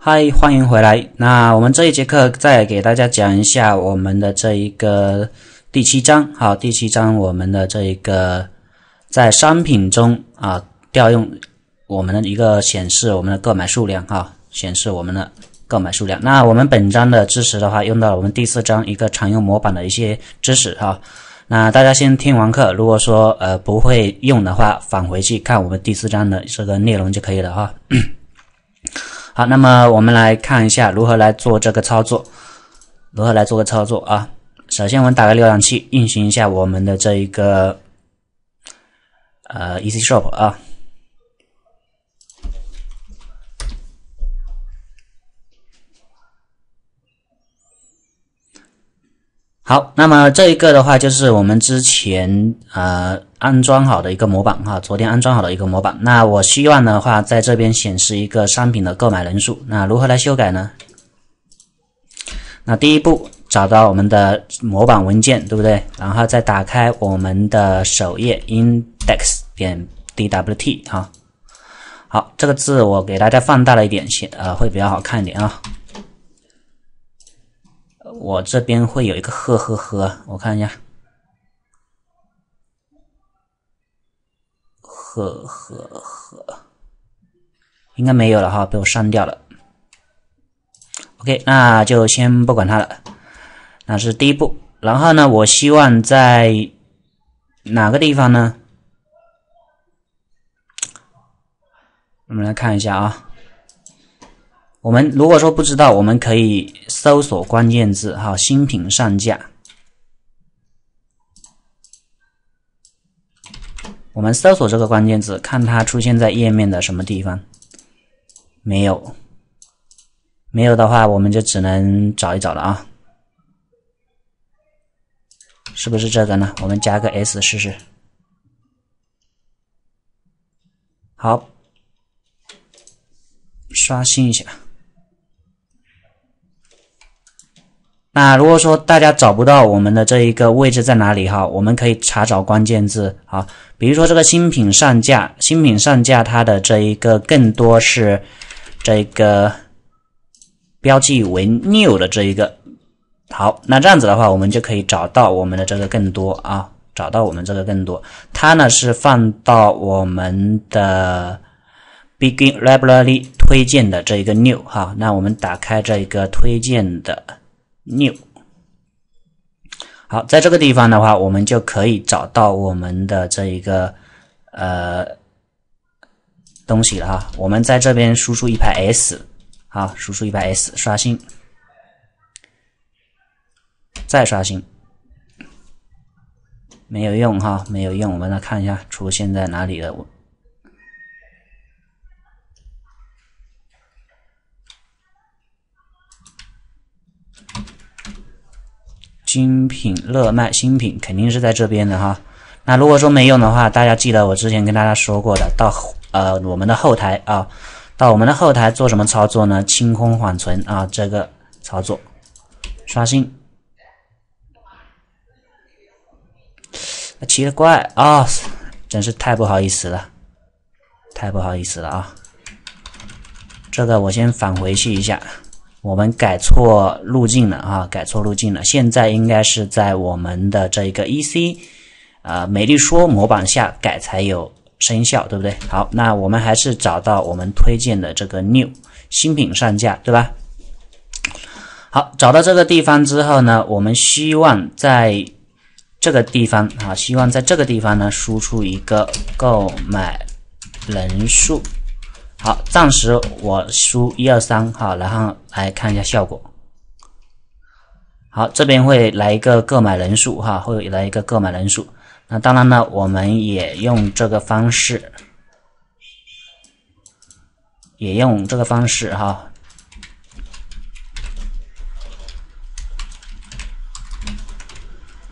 嗨，欢迎回来。那我们这一节课再给大家讲一下我们的这一个第七章。好，第七章我们的这一个在商品中啊调用我们的一个显示我们的购买数量哈，显示我们的购买数量。那我们本章的知识的话，用到了我们第四章一个常用模板的一些知识哈。那大家先听完课，如果说呃不会用的话，返回去看我们第四章的这个内容就可以了哈。好，那么我们来看一下如何来做这个操作，如何来做个操作啊？首先，我们打开浏览器，运行一下我们的这一个呃，EasyShop 啊。好，那么这一个的话就是我们之前呃安装好的一个模板哈，昨天安装好的一个模板。那我希望的话，在这边显示一个商品的购买人数，那如何来修改呢？那第一步，找到我们的模板文件，对不对？然后再打开我们的首页 index 点 dwt 哈。好，这个字我给大家放大了一点，写呃会比较好看一点啊。我这边会有一个呵呵呵，我看一下，呵呵呵，应该没有了哈，被我删掉了。OK，那就先不管它了，那是第一步。然后呢，我希望在哪个地方呢？我们来看一下啊。我们如果说不知道，我们可以搜索关键字“哈新品上架”。我们搜索这个关键字，看它出现在页面的什么地方。没有，没有的话，我们就只能找一找了啊。是不是这个呢？我们加个 s 试试。好，刷新一下。那如果说大家找不到我们的这一个位置在哪里哈，我们可以查找关键字，啊，比如说这个新品上架，新品上架它的这一个更多是这个标记为 new 的这一个，好，那这样子的话，我们就可以找到我们的这个更多啊，找到我们这个更多，它呢是放到我们的 begin regularly 推荐的这一个 new 哈，那我们打开这一个推荐的。new，好，在这个地方的话，我们就可以找到我们的这一个呃东西了哈。我们在这边输出一排 s，好，输出一排 s，刷新，再刷新，没有用哈，没有用。我们来看一下出现在哪里了。精品热卖新品肯定是在这边的哈，那如果说没用的话，大家记得我之前跟大家说过的，到呃我们的后台啊，到我们的后台做什么操作呢？清空缓存啊，这个操作，刷新。奇了怪啊，真是太不好意思了，太不好意思了啊，这个我先返回去一下。我们改错路径了啊，改错路径了。现在应该是在我们的这一个 EC，呃，美丽说模板下改才有生效，对不对？好，那我们还是找到我们推荐的这个 New 新品上架，对吧？好，找到这个地方之后呢，我们希望在这个地方啊，希望在这个地方呢，输出一个购买人数。好，暂时我输一二三哈，然后来看一下效果。好，这边会来一个购买人数哈，会来一个购买人数。那当然呢，我们也用这个方式，也用这个方式哈，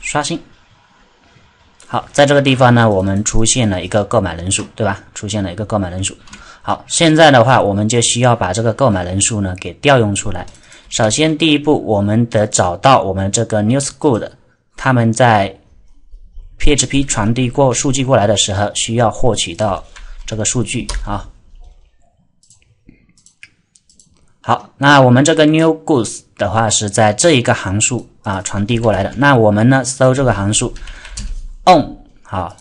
刷新。好，在这个地方呢，我们出现了一个购买人数，对吧？出现了一个购买人数。好，现在的话，我们就需要把这个购买人数呢给调用出来。首先，第一步，我们得找到我们这个 new s g o o d 他们在 PHP 传递过数据过来的时候，需要获取到这个数据啊。好，那我们这个 new goods 的话是在这一个函数啊传递过来的。那我们呢，搜这个函数 on，好，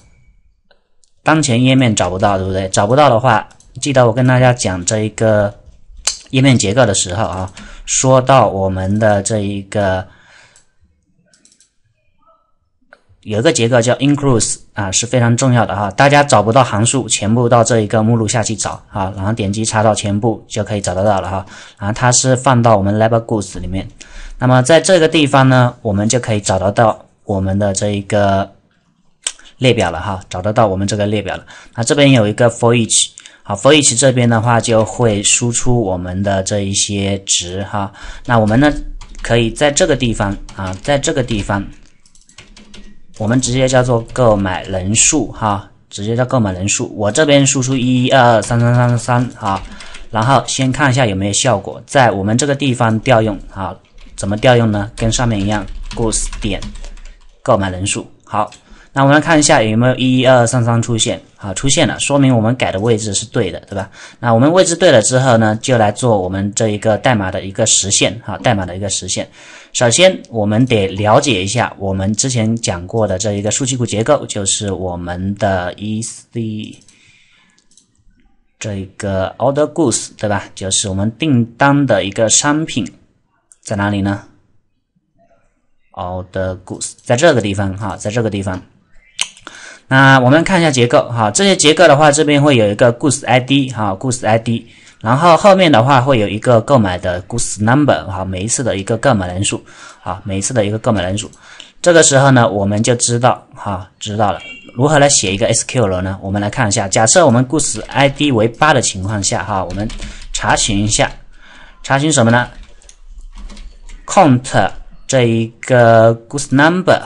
当前页面找不到，对不对？找不到的话。记得我跟大家讲这一个 页面结构的时候啊，说到我们的这一个有一个结构叫 includes 啊，是非常重要的哈。大家找不到函数，全部到这一个目录下去找啊，然后点击查找全部就可以找得到了哈。然后它是放到我们 l a b o o d s 里面，那么在这个地方呢，我们就可以找得到我们的这一个列表了哈，找得到我们这个列表了。那这边有一个 for each。好，for each 这边的话就会输出我们的这一些值哈。那我们呢可以在这个地方啊，在这个地方，我们直接叫做购买人数哈，直接叫购买人数。我这边输出一、二、三、三、三、三、三，好，然后先看一下有没有效果，在我们这个地方调用啊，怎么调用呢？跟上面一样，goods 点购买人数。好。那我们来看一下有没有一一二二三三出现，好出现了，说明我们改的位置是对的，对吧？那我们位置对了之后呢，就来做我们这一个代码的一个实现，哈，代码的一个实现。首先我们得了解一下我们之前讲过的这一个数据库结构，就是我们的 E C 这个 order goods，对吧？就是我们订单的一个商品在哪里呢？order goods 在这个地方，哈，在这个地方。那我们看一下结构哈，这些结构的话，这边会有一个 g o o ID 哈 g o o ID，然后后面的话会有一个购买的 g o o number 哈，每一次的一个购买人数，啊，每一次的一个购买人数，这个时候呢，我们就知道哈，知道了如何来写一个 SQL 呢？我们来看一下，假设我们 g o o ID 为八的情况下哈，我们查询一下，查询什么呢？count 这一个 g o o d e number。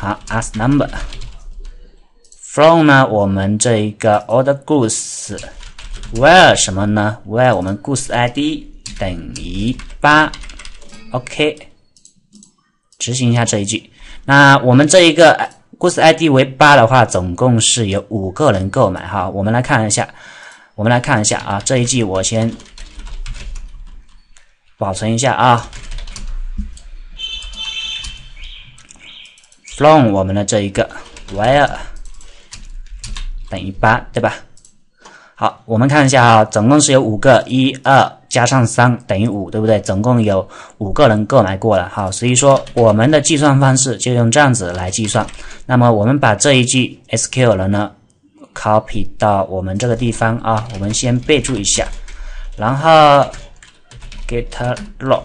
好，as number from 呢？我们这一个 all the goods where 什么呢？where 我们 goods ID 等于八，OK，执行一下这一句。那我们这一个 g o o ID 为八的话，总共是有五个人购买哈。我们来看一下，我们来看一下啊，这一句我先保存一下啊。long 我们的这一个 where 等于八对吧？好，我们看一下啊，总共是有五个，一二加上三等于五，对不对？总共有五个人购买过了哈，所以说我们的计算方式就用这样子来计算。那么我们把这一句 SQL 呢 copy 到我们这个地方啊，我们先备注一下，然后给它 log。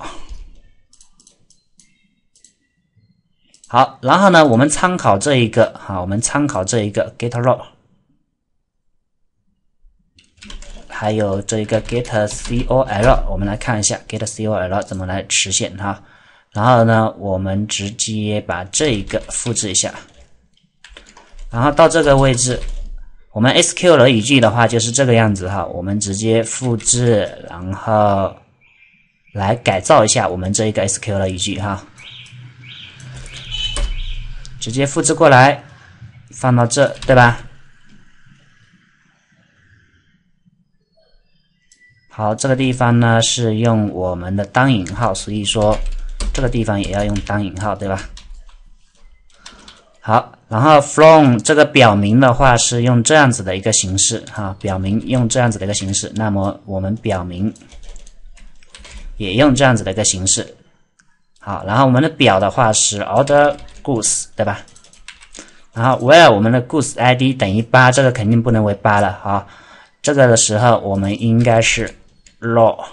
好，然后呢，我们参考这一个哈，我们参考这一个 get low，还有这一个 get col，我们来看一下 get col 怎么来实现哈。然后呢，我们直接把这一个复制一下，然后到这个位置，我们 sql 语句的话就是这个样子哈。我们直接复制，然后来改造一下我们这一个 sql 语句哈。直接复制过来，放到这对吧？好，这个地方呢是用我们的单引号，所以说这个地方也要用单引号，对吧？好，然后 from 这个表明的话是用这样子的一个形式哈，表明用这样子的一个形式，那么我们表明也用这样子的一个形式。好，然后我们的表的话是 order。goods 对吧？然后 where 我们的 goods ID 等于八，这个肯定不能为八了哈。这个的时候我们应该是 law，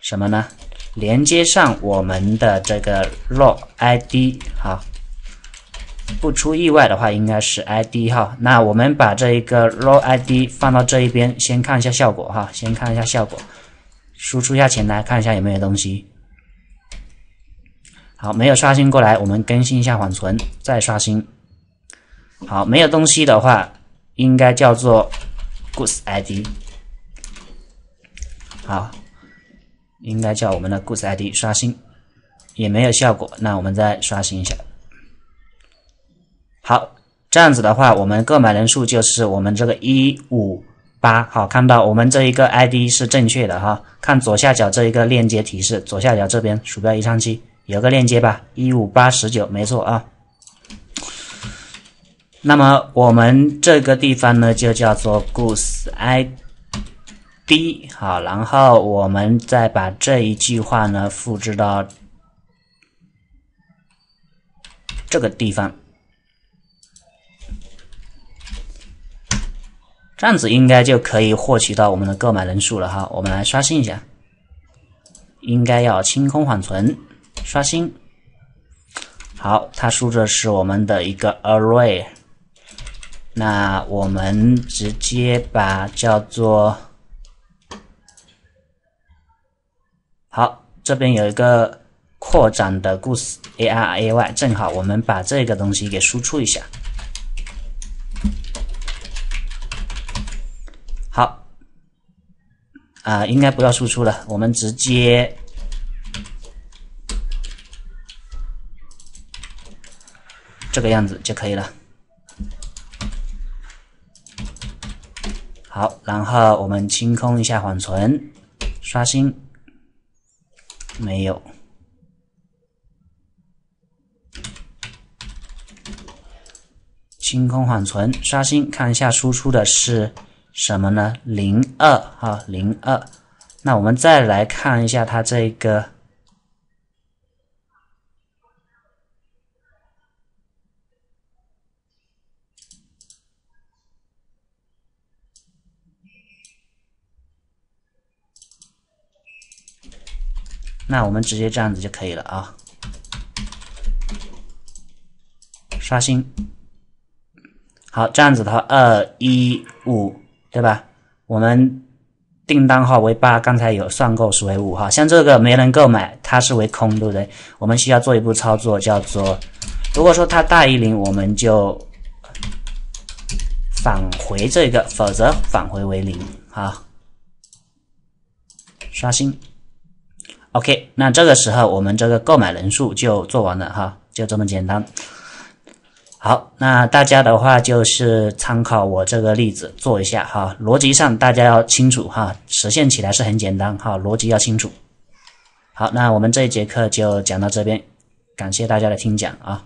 什么呢？连接上我们的这个 law ID 好。不出意外的话应该是 ID 哈。那我们把这一个 law ID 放到这一边，先看一下效果哈。先看一下效果，输出一下前台，看一下有没有东西。好，没有刷新过来，我们更新一下缓存，再刷新。好，没有东西的话，应该叫做 goods ID。好，应该叫我们的 goods ID 刷新，也没有效果，那我们再刷新一下。好，这样子的话，我们购买人数就是我们这个一五八。好，看到我们这一个 ID 是正确的哈，看左下角这一个链接提示，左下角这边鼠标移上去。有个链接吧，一五八十九，没错啊。那么我们这个地方呢，就叫做 g o o s e i d 好，然后我们再把这一句话呢复制到这个地方，这样子应该就可以获取到我们的购买人数了哈。我们来刷新一下，应该要清空缓存。刷新，好，它输的是我们的一个 array，那我们直接把叫做，好，这边有一个扩展的故事 array，正好我们把这个东西给输出一下，好，啊，应该不要输出了，我们直接。这个样子就可以了。好，然后我们清空一下缓存，刷新，没有。清空缓存，刷新，看一下输出的是什么呢？零二哈，零二。那我们再来看一下它这个。那我们直接这样子就可以了啊，刷新。好，这样子的话，二一五对吧？我们订单号为八，刚才有算过是为五哈。像这个没人购买，它是为空，对不对？我们需要做一步操作，叫做，如果说它大于零，我们就返回这个，否则返回为零。好，刷新。OK，那这个时候我们这个购买人数就做完了哈，就这么简单。好，那大家的话就是参考我这个例子做一下哈，逻辑上大家要清楚哈，实现起来是很简单哈，逻辑要清楚。好，那我们这一节课就讲到这边，感谢大家的听讲啊。